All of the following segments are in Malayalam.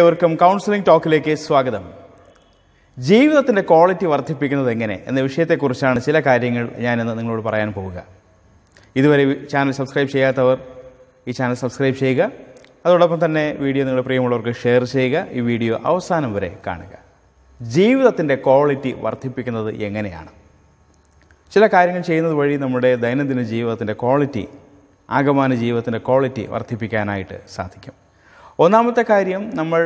ഏവർക്കും കൗൺസിലിംഗ് ടോക്കിലേക്ക് സ്വാഗതം ജീവിതത്തിൻ്റെ ക്വാളിറ്റി വർദ്ധിപ്പിക്കുന്നത് എങ്ങനെ എന്ന വിഷയത്തെക്കുറിച്ചാണ് ചില കാര്യങ്ങൾ ഞാനിന്ന് നിങ്ങളോട് പറയാൻ പോവുക ഇതുവരെ ചാനൽ സബ്സ്ക്രൈബ് ചെയ്യാത്തവർ ഈ ചാനൽ സബ്സ്ക്രൈബ് ചെയ്യുക അതോടൊപ്പം തന്നെ വീഡിയോ നിങ്ങൾ പ്രിയമുള്ളവർക്ക് ഷെയർ ചെയ്യുക ഈ വീഡിയോ അവസാനം വരെ കാണുക ജീവിതത്തിൻ്റെ ക്വാളിറ്റി വർദ്ധിപ്പിക്കുന്നത് എങ്ങനെയാണ് ചില കാര്യങ്ങൾ ചെയ്യുന്നത് വഴി നമ്മുടെ ദൈനംദിന ജീവിതത്തിൻ്റെ ക്വാളിറ്റി ആകമാന ജീവിതത്തിൻ്റെ ക്വാളിറ്റി വർദ്ധിപ്പിക്കാനായിട്ട് സാധിക്കും ഒന്നാമത്തെ കാര്യം നമ്മൾ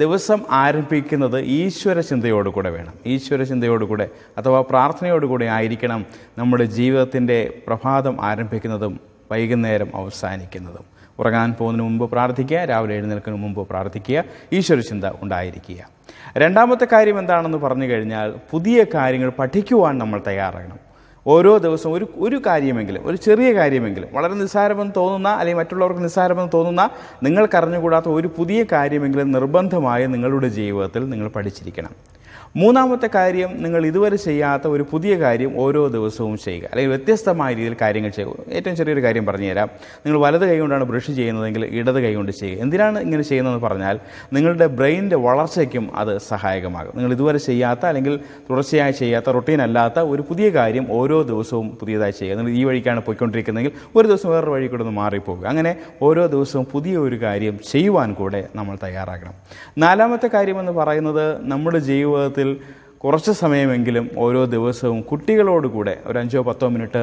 ദിവസം ആരംഭിക്കുന്നത് ഈശ്വര ചിന്തയോടുകൂടെ വേണം ഈശ്വര ചിന്തയോടുകൂടെ അഥവാ പ്രാർത്ഥനയോടുകൂടെ ആയിരിക്കണം നമ്മുടെ ജീവിതത്തിൻ്റെ പ്രഭാതം ആരംഭിക്കുന്നതും വൈകുന്നേരം അവസാനിക്കുന്നതും ഉറങ്ങാൻ പോകുന്നതിന് മുമ്പ് പ്രാർത്ഥിക്കുക രാവിലെ എഴുന്നേൽക്കുന്നതിന് മുമ്പ് പ്രാർത്ഥിക്കുക ഈശ്വര ചിന്ത ഉണ്ടായിരിക്കുക രണ്ടാമത്തെ കാര്യം എന്താണെന്ന് പറഞ്ഞു കഴിഞ്ഞാൽ പുതിയ കാര്യങ്ങൾ പഠിക്കുവാൻ നമ്മൾ തയ്യാറാകണം ഓരോ ദിവസവും ഒരു ഒരു കാര്യമെങ്കിലും ഒരു ചെറിയ കാര്യമെങ്കിലും വളരെ നിസ്സാരമെന്ന് തോന്നുന്ന അല്ലെങ്കിൽ മറ്റുള്ളവർക്ക് നിസ്സാരമെന്ന് തോന്നുന്ന നിങ്ങൾക്കറിഞ്ഞുകൂടാത്ത ഒരു പുതിയ കാര്യമെങ്കിലും നിർബന്ധമായി നിങ്ങളുടെ ജീവിതത്തിൽ നിങ്ങൾ പഠിച്ചിരിക്കണം മൂന്നാമത്തെ കാര്യം നിങ്ങൾ ഇതുവരെ ചെയ്യാത്ത ഒരു പുതിയ കാര്യം ഓരോ ദിവസവും ചെയ്യുക അല്ലെങ്കിൽ വ്യത്യസ്തമായ രീതിയിൽ കാര്യങ്ങൾ ചെയ്യുക ഏറ്റവും ചെറിയൊരു കാര്യം പറഞ്ഞുതരാം നിങ്ങൾ വലത് കൈകൊണ്ടാണ് ബ്രഷ് ചെയ്യുന്നതെങ്കിൽ ഇടത് കൈകൊണ്ട് ചെയ്യുക എന്തിനാണ് ഇങ്ങനെ ചെയ്യുന്നതെന്ന് പറഞ്ഞാൽ നിങ്ങളുടെ ബ്രെയിനിൻ്റെ വളർച്ചയ്ക്കും അത് സഹായകമാകും നിങ്ങൾ ഇതുവരെ ചെയ്യാത്ത അല്ലെങ്കിൽ തുടർച്ചയായി ചെയ്യാത്ത റൊട്ടീൻ അല്ലാത്ത ഒരു പുതിയ കാര്യം ഓരോ ദിവസവും പുതിയതായി ചെയ്യുക നിങ്ങൾ ഈ വഴിക്കാണ് പോയിക്കൊണ്ടിരിക്കുന്നതെങ്കിൽ ഒരു ദിവസം വേറൊരു വഴി കൂടെ ഒന്ന് മാറിപ്പോകുക അങ്ങനെ ഓരോ ദിവസവും പുതിയ ഒരു കാര്യം ചെയ്യുവാൻ കൂടെ നമ്മൾ തയ്യാറാക്കണം നാലാമത്തെ കാര്യമെന്ന് പറയുന്നത് നമ്മുടെ ജീവിതത്തിൽ ജീവിതത്തിൽ കുറച്ച് സമയമെങ്കിലും ഓരോ ദിവസവും കുട്ടികളോട് കൂടെ ഒരു അഞ്ചോ പത്തോ മിനിറ്റ്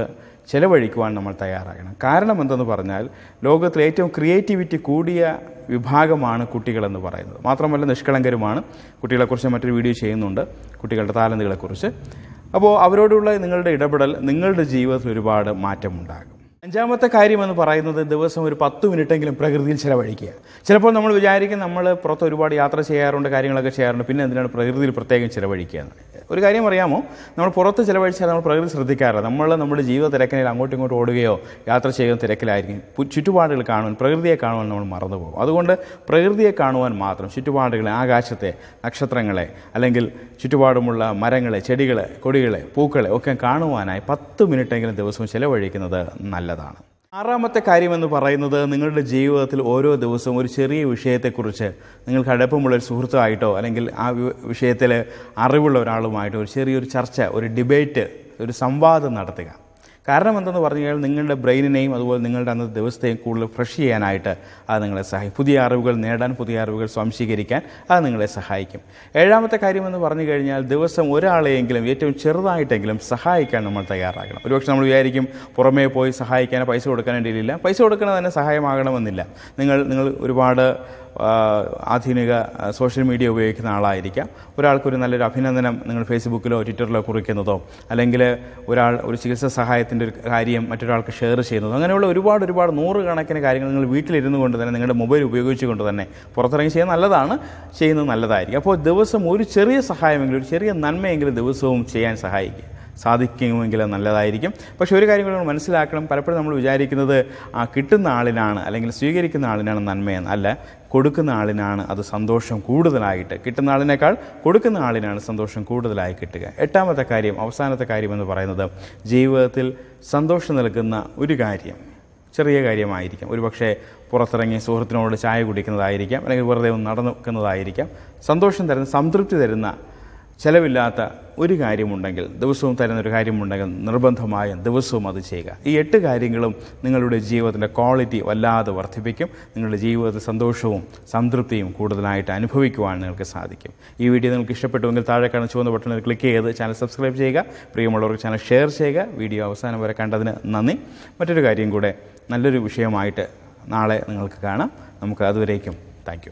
ചിലവഴിക്കുവാൻ നമ്മൾ തയ്യാറാകണം കാരണം എന്തെന്ന് പറഞ്ഞാൽ ലോകത്തിലെ ഏറ്റവും ക്രിയേറ്റിവിറ്റി കൂടിയ വിഭാഗമാണ് കുട്ടികളെന്ന് പറയുന്നത് മാത്രമല്ല നിഷ്കളങ്കരുമാണ് കുട്ടികളെക്കുറിച്ച് മറ്റൊരു വീഡിയോ ചെയ്യുന്നുണ്ട് കുട്ടികളുടെ താലന്തുകളെക്കുറിച്ച് അപ്പോൾ അവരോടുള്ള നിങ്ങളുടെ ഇടപെടൽ നിങ്ങളുടെ ജീവിതത്തിൽ ഒരുപാട് മാറ്റമുണ്ടാകും അഞ്ചാമത്തെ കാര്യമെന്ന് പറയുന്നത് ദിവസം ഒരു പത്ത് മിനിറ്റെങ്കിലും പ്രകൃതിയിൽ ചിലവഴിക്കുക ചിലപ്പോൾ നമ്മൾ വിചാരിക്കും നമ്മൾ പുറത്ത് ഒരുപാട് യാത്ര ചെയ്യാറുണ്ട് കാര്യങ്ങളൊക്കെ ചെയ്യാറുണ്ട് പിന്നെ എന്തിനാണ് പ്രകൃതിയിൽ പ്രത്യേകം ചിലവഴിക്കുക എന്ന് ഒരു കാര്യം അറിയാമോ നമ്മൾ പുറത്ത് ചിലവഴിച്ചാൽ നമ്മൾ പ്രകൃതി ശ്രദ്ധിക്കാറില്ല നമ്മൾ നമ്മുടെ ജീവിത തിരക്കിനിൽ അങ്ങോട്ടും ഇങ്ങോട്ടും ഓടുകയോ യാത്ര ചെയ്യുന്ന തിരക്കിലായിരിക്കും ചുറ്റുപാടുകൾ കാണുവാൻ പ്രകൃതിയെ കാണുവാൻ നമ്മൾ മറന്നുപോകും അതുകൊണ്ട് പ്രകൃതിയെ കാണുവാൻ മാത്രം ചുറ്റുപാടുകളെ ആകാശത്തെ നക്ഷത്രങ്ങളെ അല്ലെങ്കിൽ ചുറ്റുപാടുമുള്ള മരങ്ങളെ ചെടികളെ കൊടികളെ പൂക്കളെ ഒക്കെ കാണുവാനായി പത്ത് മിനിറ്റെങ്കിലും ദിവസവും ചിലവഴിക്കുന്നത് നല്ലതാണ് ആറാമത്തെ കാര്യമെന്ന് പറയുന്നത് നിങ്ങളുടെ ജീവിതത്തിൽ ഓരോ ദിവസവും ഒരു ചെറിയ വിഷയത്തെക്കുറിച്ച് നിങ്ങൾക്ക് അടുപ്പമുള്ള ഒരു സുഹൃത്തുമായിട്ടോ അല്ലെങ്കിൽ ആ വിഷയത്തിൽ അറിവുള്ള ഒരാളുമായിട്ടോ ഒരു ചെറിയൊരു ചർച്ച ഒരു ഡിബേറ്റ് ഒരു സംവാദം നടത്തുക കാരണം എന്തെന്ന് പറഞ്ഞു കഴിഞ്ഞാൽ നിങ്ങളുടെ ബ്രെയിനിനെയും അതുപോലെ നിങ്ങളുടെ അന്നത്തെ ദിവസത്തെയും കൂടുതൽ ഫ്രഷ് ചെയ്യാനായിട്ട് അത് നിങ്ങളെ സഹായിക്കും പുതിയ അറിവുകൾ നേടാൻ പുതിയ അറിവുകൾ സ്വാംശീകരിക്കാൻ അത് നിങ്ങളെ സഹായിക്കും ഏഴാമത്തെ കാര്യമെന്ന് പറഞ്ഞു കഴിഞ്ഞാൽ ദിവസം ഒരാളെയെങ്കിലും ഏറ്റവും ചെറുതായിട്ടെങ്കിലും സഹായിക്കാൻ നമ്മൾ തയ്യാറാകണം ഒരുപക്ഷെ നമ്മൾ വിചാരിക്കും പുറമേ പോയി സഹായിക്കാൻ പൈസ കൊടുക്കാൻ വേണ്ടിയില്ല പൈസ കൊടുക്കുന്നത് തന്നെ സഹായമാകണമെന്നില്ല നിങ്ങൾ നിങ്ങൾ ഒരുപാട് ആധുനിക സോഷ്യൽ മീഡിയ ഉപയോഗിക്കുന്ന ആളായിരിക്കാം ഒരാൾക്കൊരു നല്ലൊരു അഭിനന്ദനം നിങ്ങൾ ഫേസ്ബുക്കിലോ ട്വിറ്ററിലോ കുറിക്കുന്നതോ അല്ലെങ്കിൽ ഒരാൾ ഒരു ചികിത്സാ സഹായത്തിൻ്റെ ഒരു കാര്യം മറ്റൊരാൾക്ക് ഷെയർ ചെയ്യുന്നതോ അങ്ങനെയുള്ള ഒരുപാട് ഒരുപാട് നൂറുകണക്കിന് കാര്യങ്ങൾ നിങ്ങൾ വീട്ടിലിരുന്നു കൊണ്ട് തന്നെ നിങ്ങളുടെ മൊബൈൽ ഉപയോഗിച്ചുകൊണ്ട് തന്നെ പുറത്തിറങ്ങി ചെയ്യാൻ നല്ലതാണ് ചെയ്യുന്നത് നല്ലതായിരിക്കും അപ്പോൾ ദിവസം ഒരു ചെറിയ സഹായമെങ്കിലും ഒരു ചെറിയ നന്മയെങ്കിലും ദിവസവും ചെയ്യാൻ സഹായിക്കുക സാധിക്കുമെങ്കിൽ നല്ലതായിരിക്കും പക്ഷേ ഒരു കാര്യം കൂടി നമ്മൾ മനസ്സിലാക്കണം പലപ്പോഴും നമ്മൾ വിചാരിക്കുന്നത് ആ കിട്ടുന്ന ആളിനാണ് അല്ലെങ്കിൽ സ്വീകരിക്കുന്ന ആളിനാണ് നന്മയെന്ന് അല്ല കൊടുക്കുന്ന ആളിനാണ് അത് സന്തോഷം കൂടുതലായിട്ട് കിട്ടുന്ന ആളിനേക്കാൾ കൊടുക്കുന്ന ആളിനാണ് സന്തോഷം കൂടുതലായി കിട്ടുക എട്ടാമത്തെ കാര്യം അവസാനത്തെ കാര്യം എന്ന് പറയുന്നത് ജീവിതത്തിൽ സന്തോഷം നൽകുന്ന ഒരു കാര്യം ചെറിയ കാര്യമായിരിക്കാം ഒരു പക്ഷേ പുറത്തിറങ്ങി സുഹൃത്തിനോട് ചായ കുടിക്കുന്നതായിരിക്കാം അല്ലെങ്കിൽ വെറുതെ ഒന്ന് നടക്കുന്നതായിരിക്കാം സന്തോഷം തരുന്ന സംതൃപ്തി തരുന്ന ചിലവില്ലാത്ത ഒരു കാര്യമുണ്ടെങ്കിൽ ദിവസവും തരുന്നൊരു കാര്യമുണ്ടെങ്കിൽ നിർബന്ധമായും ദിവസവും അത് ചെയ്യുക ഈ എട്ട് കാര്യങ്ങളും നിങ്ങളുടെ ജീവിതത്തിൻ്റെ ക്വാളിറ്റി വല്ലാതെ വർദ്ധിപ്പിക്കും നിങ്ങളുടെ ജീവിതത്തിൽ സന്തോഷവും സംതൃപ്തിയും കൂടുതലായിട്ട് അനുഭവിക്കുവാൻ നിങ്ങൾക്ക് സാധിക്കും ഈ വീഡിയോ നിങ്ങൾക്ക് ഇഷ്ടപ്പെട്ടുവെങ്കിൽ താഴെ കാണുന്ന ചുവന്ന ബട്ടണിൽ ക്ലിക്ക് ചെയ്ത് ചാനൽ സബ്സ്ക്രൈബ് ചെയ്യുക പ്രിയമുള്ളവർക്ക് ചാനൽ ഷെയർ ചെയ്യുക വീഡിയോ അവസാനം വരെ കണ്ടതിന് നന്ദി മറ്റൊരു കാര്യം കൂടെ നല്ലൊരു വിഷയമായിട്ട് നാളെ നിങ്ങൾക്ക് കാണാം നമുക്ക് അതുവരേക്കും താങ്ക്